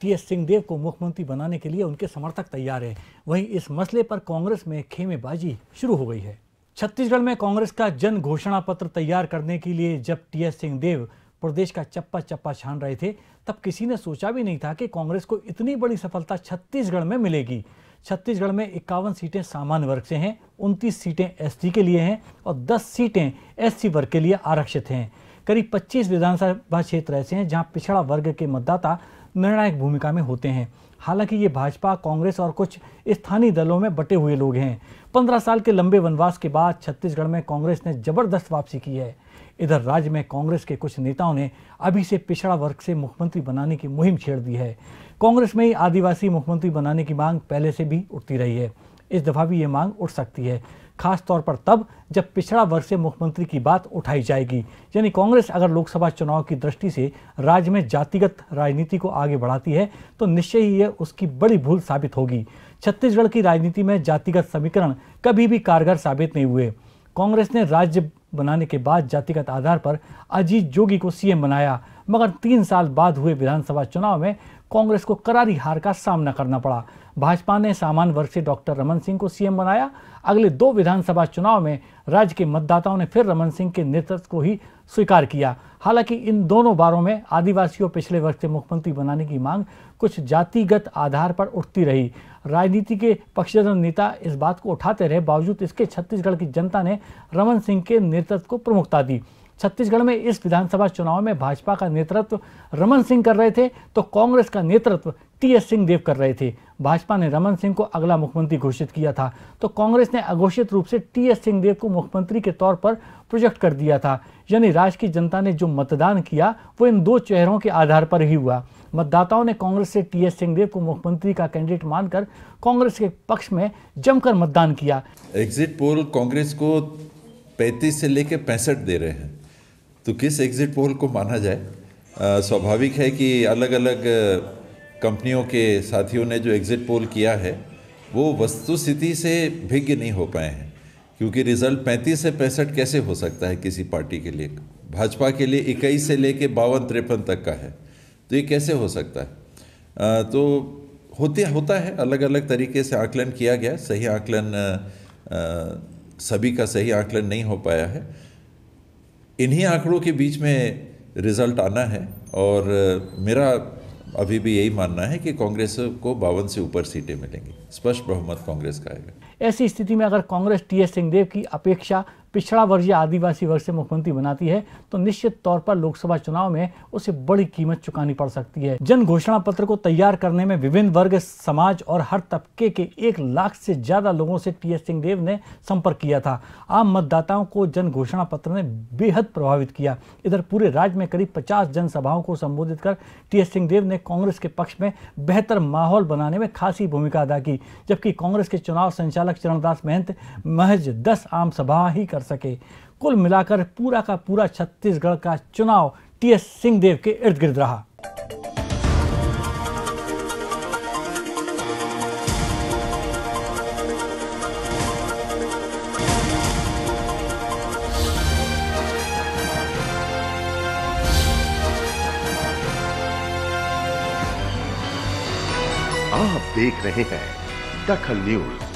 T S Singhdeo को मुख्यमंत्री बनाने के लिए उनके समर्थक तैयार हैं वहीं इस मसले पर कांग्रेस में खेमेबाजी शुरू हो गई है छत्तीसगढ़ में कांग्रेस का जन घोषणा पत्र तैयार करने के लिए जब टी एस सिंहदेव प्रदेश का चप्पा चप्पा छान रहे थे तब किसी ने सोचा भी नहीं था कि कांग्रेस को इतनी बड़ी सफलता छत्तीसगढ़ में मिलेगी छत्तीसगढ़ में इक्यावन सीटें सामान्य वर्ग से हैं उनतीस सीटें एस के लिए हैं और दस सीटें एस वर्ग के लिए आरक्षित हैं करीब 25 विधानसभा क्षेत्र ऐसे हैं जहां पिछड़ा वर्ग के मतदाता निर्णायक भूमिका में होते हैं हालांकि ये भाजपा कांग्रेस और कुछ स्थानीय दलों में बटे हुए लोग हैं पंद्रह साल के लंबे वनवास के बाद छत्तीसगढ़ में कांग्रेस ने जबरदस्त वापसी की है इधर राज्य में कांग्रेस के कुछ नेताओं ने अभी से पिछड़ा वर्ग से मुख्यमंत्री बनाने की मुहिम छेड़ दी है कांग्रेस में ही आदिवासी मुख्यमंत्री बनाने की मांग पहले से भी उठती रही है इस दफा भी ये मांग उठ सकती है खासतौर पर तब जब पिछड़ा वर्ग से मुख्यमंत्री की बात उठाई जाएगी यानी कांग्रेस अगर लोकसभा चुनाव की दृष्टि से राज्य में जातिगत राजनीति को आगे बढ़ाती है तो निश्चय ही यह उसकी बड़ी भूल साबित होगी छत्तीसगढ़ की राजनीति में जातिगत समीकरण कभी भी कारगर साबित नहीं हुए कांग्रेस ने राज्य बनाने के बाद जातिगत आधार पर अजीत जोगी को सीएम बनाया मगर तीन साल बाद हुए विधानसभा चुनाव में कांग्रेस को करारी हार का सामना करना पड़ा भाजपा ने सामान्य वर्ग से डॉक्टर रमन सिंह को सीएम बनाया अगले दो विधानसभा चुनाव में राज्य के मतदाताओं ने फिर रमन सिंह के नेतृत्व को ही स्वीकार किया हालांकि इन दोनों बारों में आदिवासियों पिछले वर्ग से मुख्यमंत्री बनाने की मांग कुछ जातिगत आधार पर उठती रही राजनीति के पक्षधर नेता इस बात को उठाते रहे बावजूद इसके छत्तीसगढ़ की जनता ने रमन सिंह के नेतृत्व को प्रमुखता दी छत्तीसगढ़ में इस विधानसभा चुनाव में भाजपा का नेतृत्व रमन सिंह कर रहे थे तो कांग्रेस का नेतृत्व टी एस सिंह देव कर रहे थे भाजपा ने रमन सिंह को अगला मुख्यमंत्री घोषित किया था तो कांग्रेस ने अघोषित रूप से टी एस सिंह देव को मुख्यमंत्री के तौर पर प्रोजेक्ट कर दिया था यानी राज्य की जनता ने जो मतदान किया वो इन दो चेहरों के आधार पर ही हुआ मतदाताओं ने कांग्रेस से टी एस सिंहदेव को मुख्यमंत्री का कैंडिडेट मानकर कांग्रेस के पक्ष में जमकर मतदान किया एग्जिट पोल कांग्रेस को पैंतीस से लेकर पैंसठ दे रहे हैं तो किस एग्ज़िट पोल को माना जाए स्वाभाविक है कि अलग अलग कंपनियों के साथियों ने जो एग्ज़िट पोल किया है वो वस्तुस्थिति से भिज्ञ नहीं हो पाए हैं क्योंकि रिजल्ट पैंतीस से पैंसठ कैसे हो सकता है किसी पार्टी के लिए भाजपा के लिए इक्कीस से लेके बावन तिरपन तक का है तो ये कैसे हो सकता है आ, तो होते होता है अलग अलग तरीके से आकलन किया गया सही आकलन आ, सभी का सही आकलन नहीं हो पाया है इन्हीं आंकड़ों के बीच में रिज़ल्ट आना है और मेरा अभी भी यही मानना है कि कांग्रेस को बावन से ऊपर सीटें मिलेंगी स्पष्ट बहुमत कांग्रेस का आएगा ऐसी स्थिति में अगर कांग्रेस टी एस सिंहदेव की अपेक्षा पिछड़ा वर्ग या आदिवासी वर्ग से मुख्यमंत्री बनाती है तो निश्चित तौर पर लोकसभा चुनाव में उसे बड़ी कीमत चुकानी पड़ सकती है जन घोषणा पत्र को तैयार करने में विभिन्न वर्ग समाज और हर तबके के एक लाख से ज्यादा लोगों से टी एस सिंहदेव ने संपर्क किया था आम मतदाताओं को जन घोषणा पत्र ने बेहद प्रभावित किया इधर पूरे राज्य में करीब पचास जनसभाओं को संबोधित कर टी एस सिंहदेव ने कांग्रेस के पक्ष में बेहतर माहौल बनाने में खासी भूमिका अदा की जबकि कांग्रेस के चुनाव संचालक चरणदास महंत महज दस आम सभा ही कर कर सके कुल मिलाकर पूरा का पूरा छत्तीसगढ़ का चुनाव टीएस सिंहदेव के इर्द गिर्द रहा आप देख रहे हैं दखल न्यूज